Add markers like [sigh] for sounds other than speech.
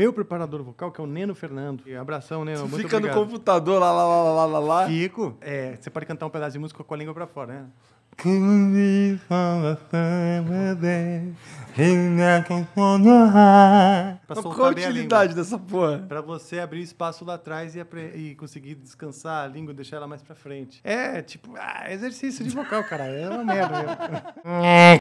meu preparador vocal, que é o Neno Fernando. abração, Neno. Você fica obrigado. no computador lá, lá, lá, lá, lá, lá. Fico. É, você pode cantar um pedaço de música com a língua pra fora, né? Mas qual a utilidade a dessa porra? Pra você abrir espaço lá atrás e, e, conseguir descansar a língua, e deixar ela mais pra frente. É, tipo, ah, exercício de vocal, cara. É uma merda. [laughs]